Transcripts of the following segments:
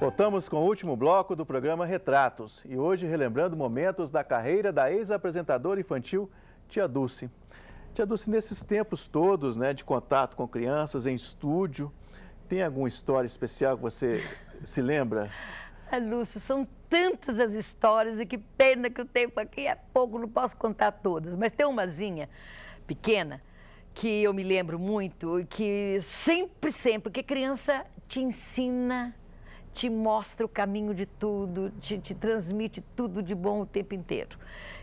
Voltamos com o último bloco do programa Retratos e hoje relembrando momentos da carreira da ex-apresentadora infantil Tia Dulce. Tia Dulce, nesses tempos todos né, de contato com crianças em estúdio, tem alguma história especial que você se lembra? Ah, Lúcio, são tantas as histórias e que pena que o tempo aqui é pouco, não posso contar todas, mas tem umazinha pequena que eu me lembro muito, e que sempre, sempre, que criança te ensina te mostra o caminho de tudo, te, te transmite tudo de bom o tempo inteiro.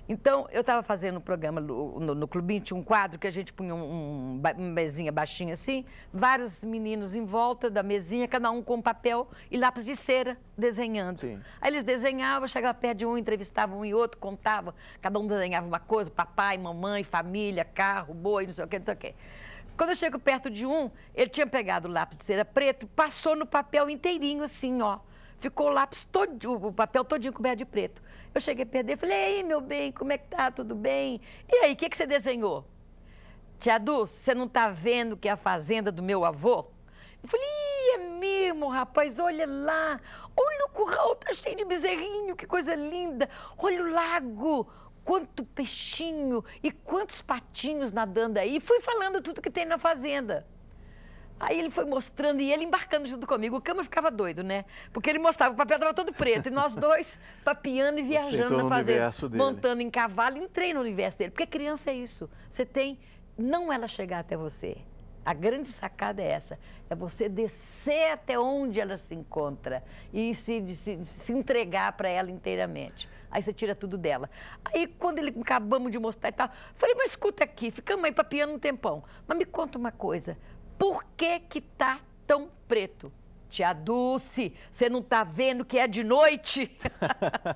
Então, eu estava fazendo um programa no, no, no clubinho, tinha um quadro que a gente punha um, um, uma mesinha baixinha assim, vários meninos em volta da mesinha, cada um com papel e lápis de cera, desenhando. Sim. Aí eles desenhavam, chegavam perto de um, entrevistavam um e outro, contavam, cada um desenhava uma coisa, papai, mamãe, família, carro, boi, não sei o que, não sei o que. Quando eu chego perto de um, ele tinha pegado o lápis de cera preto, passou no papel inteirinho assim, ó. Ficou o lápis todo, o papel todinho coberto de preto. Eu cheguei a perder, falei, ei, meu bem, como é que tá? Tudo bem? E aí, o que, que você desenhou? Tia Dulce, você não tá vendo que é a fazenda do meu avô? Eu falei, é mesmo, rapaz, olha lá. Olha o curral, tá cheio de bezerrinho, que coisa linda. Olha o lago quanto peixinho e quantos patinhos nadando aí. E fui falando tudo que tem na fazenda. Aí ele foi mostrando e ele embarcando junto comigo. O cama ficava doido, né? Porque ele mostrava, o papel estava todo preto. E nós dois papiando e viajando na fazenda. Montando em cavalo, entrei no universo dele. Porque criança é isso. Você tem, não ela chegar até você. A grande sacada é essa, é você descer até onde ela se encontra e se, se, se entregar para ela inteiramente. Aí você tira tudo dela. Aí quando ele acabamos de mostrar e tal, falei, mas escuta aqui, ficamos aí papiando um tempão. Mas me conta uma coisa, por que que tá tão preto? Tia Dulce, você não tá vendo que é de noite?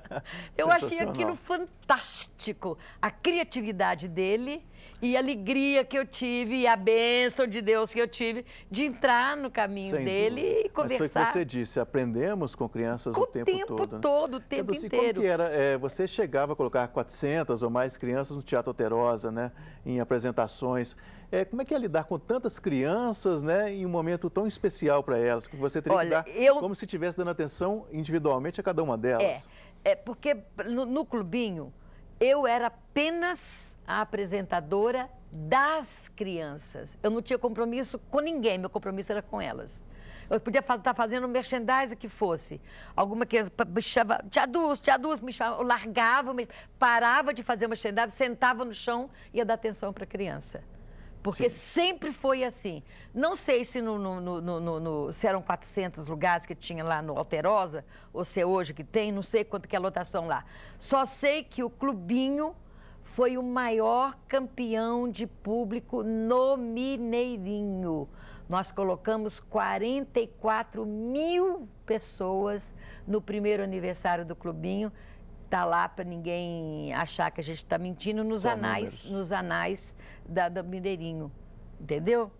Eu achei aquilo fantástico. A criatividade dele e a alegria que eu tive e a bênção de Deus que eu tive de entrar no caminho Sem dele dúvida. e conversar. Mas foi o que você disse, aprendemos com crianças com o tempo, tempo todo. Né? todo o tempo então, assim, inteiro. Como que era, é, você chegava a colocar 400 ou mais crianças no Teatro Alterosa, né, em apresentações. É, como é que é lidar com tantas crianças, né, em um momento tão especial para elas, que você teria Olha, que dar eu... como se estivesse dando atenção individualmente a cada uma delas? É, é porque no, no clubinho eu era apenas a apresentadora das crianças. Eu não tinha compromisso com ninguém, meu compromisso era com elas. Eu podia estar tá fazendo merchandising que fosse. Alguma criança me chamava, tia duas, tia duas me chamava, eu largava, me, parava de fazer merchandising, sentava no chão e ia dar atenção para a criança. Porque Sim. sempre foi assim. Não sei se, no, no, no, se, eram 400 lugares que tinha lá no Alterosa, ou se é hoje que tem, não sei quanto que é a lotação lá. Só sei que o clubinho foi o maior campeão de público no Mineirinho. Nós colocamos 44 mil pessoas no primeiro aniversário do clubinho. Tá lá para ninguém achar que a gente está mentindo nos Só anais, números. nos anais da, do Mineirinho, entendeu?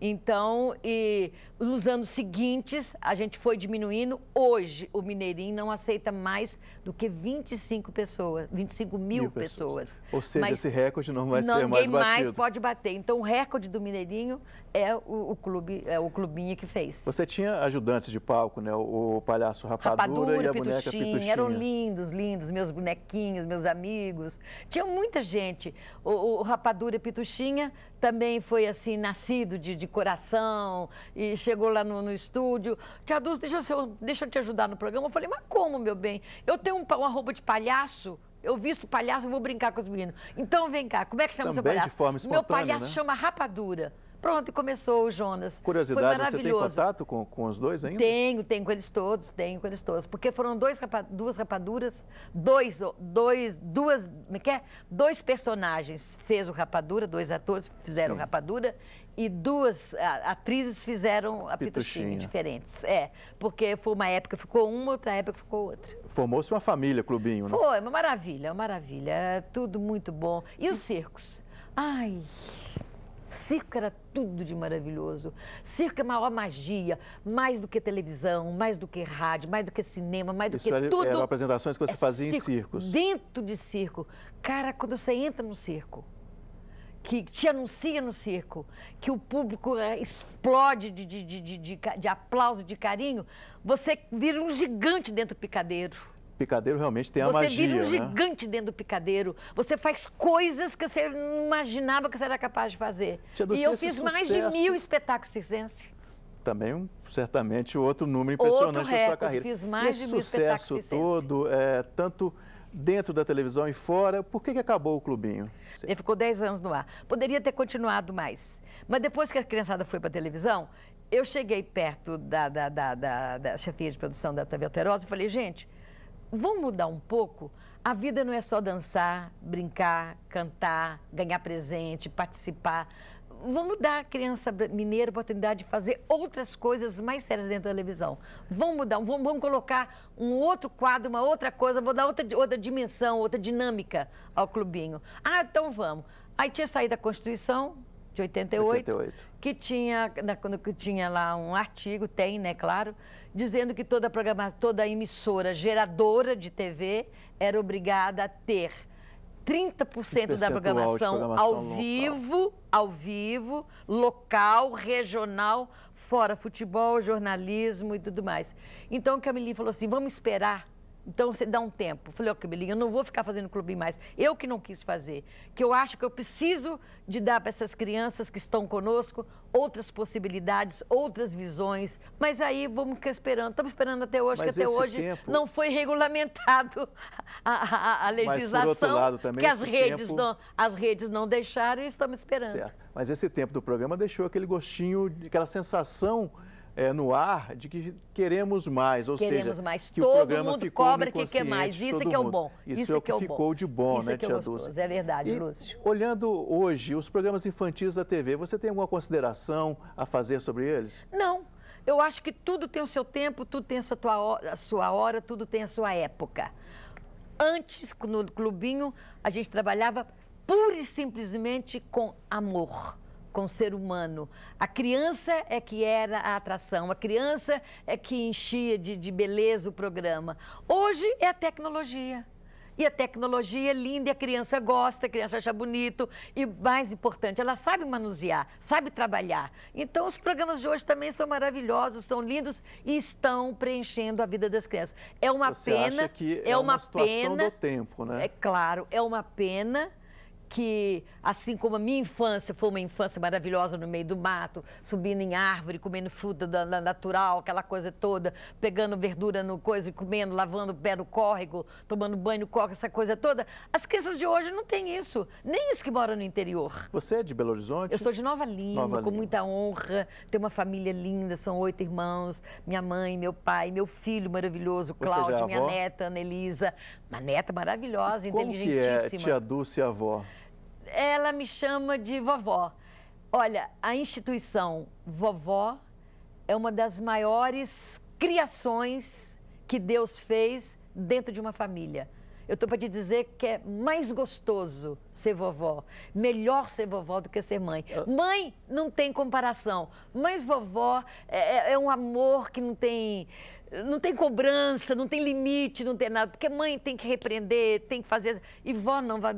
Então, e nos anos seguintes, a gente foi diminuindo. Hoje, o Mineirinho não aceita mais do que 25 pessoas, 25 mil, mil pessoas. pessoas. Ou seja, Mas esse recorde não vai não, ser mais ninguém batido. Ninguém mais pode bater. Então, o recorde do Mineirinho é o, o, clube, é o clubinho que fez. Você tinha ajudantes de palco, né? O, o palhaço Rapadura, Rapadura e a Pituxinha, boneca Pituxinha. Eram lindos, lindos, meus bonequinhos, meus amigos. Tinha muita gente. O, o Rapadura e Pituxinha também foi assim, nascido de, de coração e chegou chegou lá no, no estúdio, Tia Dulce, deixa eu, deixa eu te ajudar no programa. Eu falei, mas como, meu bem? Eu tenho um, uma roupa de palhaço, eu visto palhaço, eu vou brincar com os meninos. Então vem cá, como é que chama Também seu palhaço? De forma Meu palhaço né? chama Rapadura. Pronto, e começou o Jonas. Curiosidade, você tem contato com, com os dois ainda? Tenho, tenho com eles todos, tenho com eles todos. Porque foram dois duas rapaduras, dois, dois, duas, como é que é? Dois personagens fez o Rapadura, dois atores fizeram Sim. Rapadura, e duas atrizes fizeram a Pituchinha, diferentes. É, porque foi uma época ficou uma, outra época ficou outra. Formou-se uma família, Clubinho, né? Foi, uma maravilha, uma maravilha. Tudo muito bom. E os circos? Ai, circo era tudo de maravilhoso. Circo é a maior magia, mais do que televisão, mais do que rádio, mais do que cinema, mais do Isso que era, tudo. Eram apresentações que você é fazia circo, em circos. Dentro de circo. Cara, quando você entra no circo, que te anuncia no circo, que o público né, explode de, de, de, de, de aplauso, de carinho, você vira um gigante dentro do picadeiro. Picadeiro realmente tem a você magia. Você vira um né? gigante dentro do picadeiro. Você faz coisas que você não imaginava que você era capaz de fazer. E eu fiz mais de mil espetáculos circense também um, certamente outro número impressionante outro da sua carreira. Fiz mais e esse sucesso todo, é, tanto dentro da televisão e fora. Por que, que acabou o clubinho? Ele é, ficou 10 anos no ar. Poderia ter continuado mais. Mas depois que a criançada foi para a televisão, eu cheguei perto da, da, da, da, da chefia de produção da TV Alterosa e falei, gente, vamos mudar um pouco? A vida não é só dançar, brincar, cantar, ganhar presente, participar vamos dar à criança mineira a oportunidade de fazer outras coisas mais sérias dentro da televisão. Vamos mudar, vamos, vamos colocar um outro quadro, uma outra coisa, vou dar outra, outra dimensão, outra dinâmica ao clubinho. Ah, então vamos. Aí tinha saído a Constituição de 88, 88. que tinha né, que tinha lá um artigo, tem, né, claro, dizendo que toda programa, toda emissora geradora de TV era obrigada a ter 30% da programação, programação, ao vivo, local. ao vivo, local, regional, fora futebol, jornalismo e tudo mais. Então, Camille falou assim, vamos esperar então você dá um tempo. Falei, ó, oh, Cabelinho, eu não vou ficar fazendo clube mais. Eu que não quis fazer. Que eu acho que eu preciso de dar para essas crianças que estão conosco outras possibilidades, outras visões. Mas aí vamos ficar esperando. Estamos esperando até hoje, Mas que até hoje tempo... não foi regulamentado a, a, a legislação lado, que as redes, tempo... não, as redes não deixaram e estamos esperando. Certo. Mas esse tempo do programa deixou aquele gostinho, aquela sensação é, no ar de que queremos mais, ou queremos seja, mais. que todo o programa mundo ficou cobra que quer mais. Isso que é o bom. Isso, Isso é que, é o ficou bom. de bom, Isso né, é que é tia Dulce? É verdade, Lúcio. Olhando hoje os programas infantis da TV, você tem alguma consideração a fazer sobre eles? Não. Eu acho que tudo tem o seu tempo, tudo tem a sua, hora, a sua hora, tudo tem a sua época. Antes, no clubinho, a gente trabalhava pura e simplesmente com amor com o ser humano. A criança é que era a atração, a criança é que enchia de, de beleza o programa. Hoje é a tecnologia. E a tecnologia é linda, e a criança gosta, a criança acha bonito. E mais importante, ela sabe manusear, sabe trabalhar. Então, os programas de hoje também são maravilhosos, são lindos e estão preenchendo a vida das crianças. É uma Você pena. Acha que é, é uma, uma situação pena, do tempo, né? É claro, é uma pena que, assim como a minha infância foi uma infância maravilhosa no meio do mato, subindo em árvore, comendo fruta da, da natural, aquela coisa toda, pegando verdura no coisa e comendo, lavando o pé no córrego, tomando banho no córrego, essa coisa toda. As crianças de hoje não têm isso, nem as que moram no interior. Você é de Belo Horizonte? Eu sou de Nova Lima, Nova com Lima. muita honra, tenho uma família linda, são oito irmãos, minha mãe, meu pai, meu filho maravilhoso, é Cláudio, é minha neta, Ana Elisa, uma neta maravilhosa, e inteligentíssima. Como que é tia Dulce avó? ela me chama de vovó. Olha, a instituição vovó é uma das maiores criações que Deus fez dentro de uma família. Eu estou para te dizer que é mais gostoso ser vovó, melhor ser vovó do que ser mãe. Ah. Mãe não tem comparação, mas vovó é, é, é um amor que não tem, não tem cobrança, não tem limite, não tem nada. Porque mãe tem que repreender, tem que fazer. E vó não, vó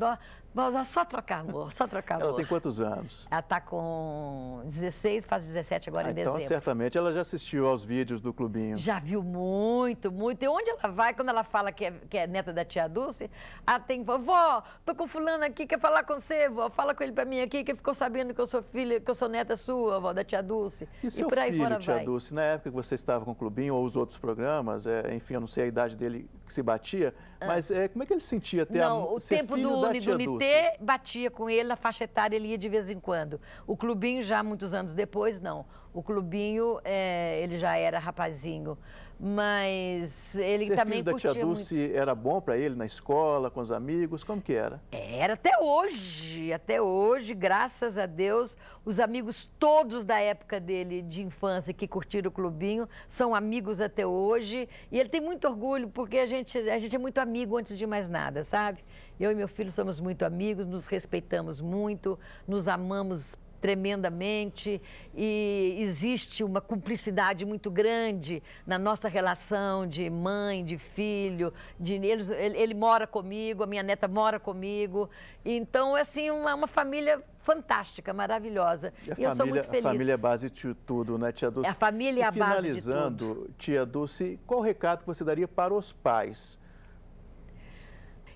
Vamos só trocar, amor, só trocar, amor. Ela tem quantos anos? Ela está com 16, faz 17 agora ah, em então, dezembro. Então, certamente, ela já assistiu aos vídeos do Clubinho. Já viu muito, muito. E onde ela vai, quando ela fala que é, que é neta da tia Dulce, ela tem, vovó, tô com fulano aqui, quer falar com você, vó, fala com ele para mim aqui, que ficou sabendo que eu sou filha, que eu sou neta sua, vó, da tia Dulce. E, seu e por aí filho, fora tia vai. Dulce, na época que você estava com o Clubinho ou os outros programas, é, enfim, eu não sei a idade dele que se batia, ah. mas é, como é que ele sentia ter não, a, o tempo do, da tia do Dulce? bebê batia com ele na faixa etária, ele ia de vez em quando. O clubinho já muitos anos depois, não. O clubinho, é, ele já era rapazinho. Mas ele Ser também filho da tia Dulce muito... era bom para ele na escola, com os amigos, como que era? Era até hoje, até hoje, graças a Deus, os amigos todos da época dele de infância que curtiram o clubinho são amigos até hoje. E ele tem muito orgulho porque a gente, a gente é muito amigo antes de mais nada, sabe? Eu e meu filho somos muito amigos, nos respeitamos muito, nos amamos tremendamente e existe uma cumplicidade muito grande na nossa relação de mãe, de filho, de eles, ele, ele mora comigo, a minha neta mora comigo, então é assim uma, uma família fantástica, maravilhosa. E, e família, eu sou muito feliz. A família é a base de tudo, né, Tia Dulce? É a família é a base de tudo. Finalizando, Tia Dulce, qual recado que você daria para os pais?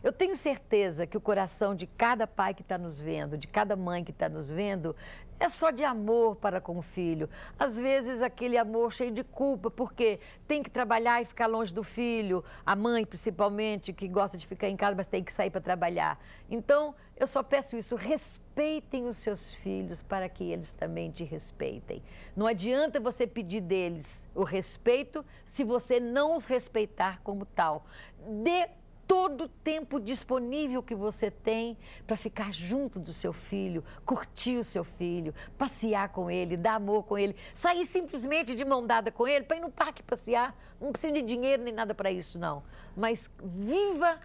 Eu tenho certeza que o coração de cada pai que está nos vendo, de cada mãe que está nos vendo, é só de amor para com o filho. Às vezes aquele amor cheio de culpa, porque tem que trabalhar e ficar longe do filho, a mãe principalmente, que gosta de ficar em casa, mas tem que sair para trabalhar. Então, eu só peço isso, respeitem os seus filhos para que eles também te respeitem. Não adianta você pedir deles o respeito se você não os respeitar como tal. Dê todo o tempo disponível que você tem para ficar junto do seu filho, curtir o seu filho, passear com ele, dar amor com ele, sair simplesmente de mão dada com ele para ir no parque passear. Não precisa de dinheiro nem nada para isso, não. Mas viva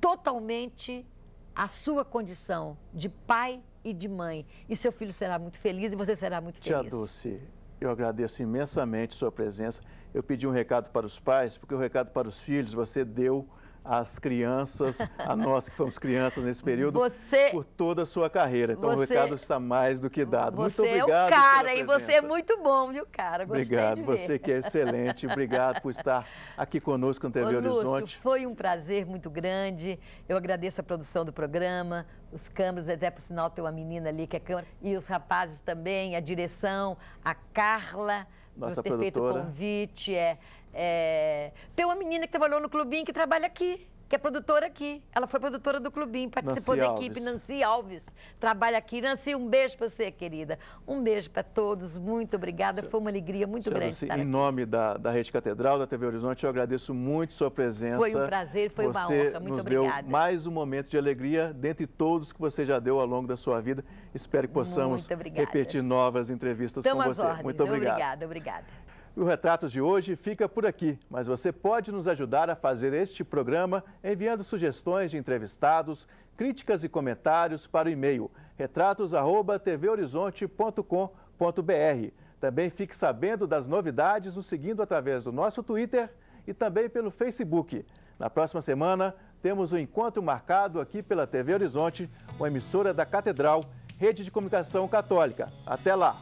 totalmente a sua condição de pai e de mãe. E seu filho será muito feliz e você será muito feliz. Tia Dulce, eu agradeço imensamente sua presença. Eu pedi um recado para os pais, porque o recado para os filhos você deu as crianças, a nós que fomos crianças nesse período, você, por toda a sua carreira. Então você, o recado está mais do que dado. Muito obrigado. É cara, e você é, é muito bom, viu, cara? Gostei obrigado, você que é excelente. Obrigado por estar aqui conosco no TV Ô, Horizonte. Lúcio, foi um prazer muito grande. Eu agradeço a produção do programa, os câmeras, até por sinal tem uma menina ali que é câmera, e os rapazes também, a direção, a Carla, nossa por ter produtora. feito o convite. É, é... Tem uma menina que trabalhou no clubinho que trabalha aqui, que é produtora aqui. Ela foi produtora do clubinho, participou Nancy da equipe. Alves. Nancy Alves trabalha aqui. Nancy, um beijo para você, querida. Um beijo para todos. Muito obrigada. Foi uma alegria muito grande. Nancy, em nome da, da Rede Catedral, da TV Horizonte, eu agradeço muito sua presença. Foi um prazer, foi você uma honra. Muito nos obrigada. Deu mais um momento de alegria dentre todos que você já deu ao longo da sua vida. Espero que possamos repetir novas entrevistas com você. Ordens. Muito obrigado. Obrigada, obrigada. E o Retratos de hoje fica por aqui, mas você pode nos ajudar a fazer este programa enviando sugestões de entrevistados, críticas e comentários para o e-mail retratos@tvhorizonte.com.br. Também fique sabendo das novidades nos seguindo através do nosso Twitter e também pelo Facebook. Na próxima semana temos um encontro marcado aqui pela TV Horizonte, uma emissora da Catedral, rede de comunicação católica. Até lá.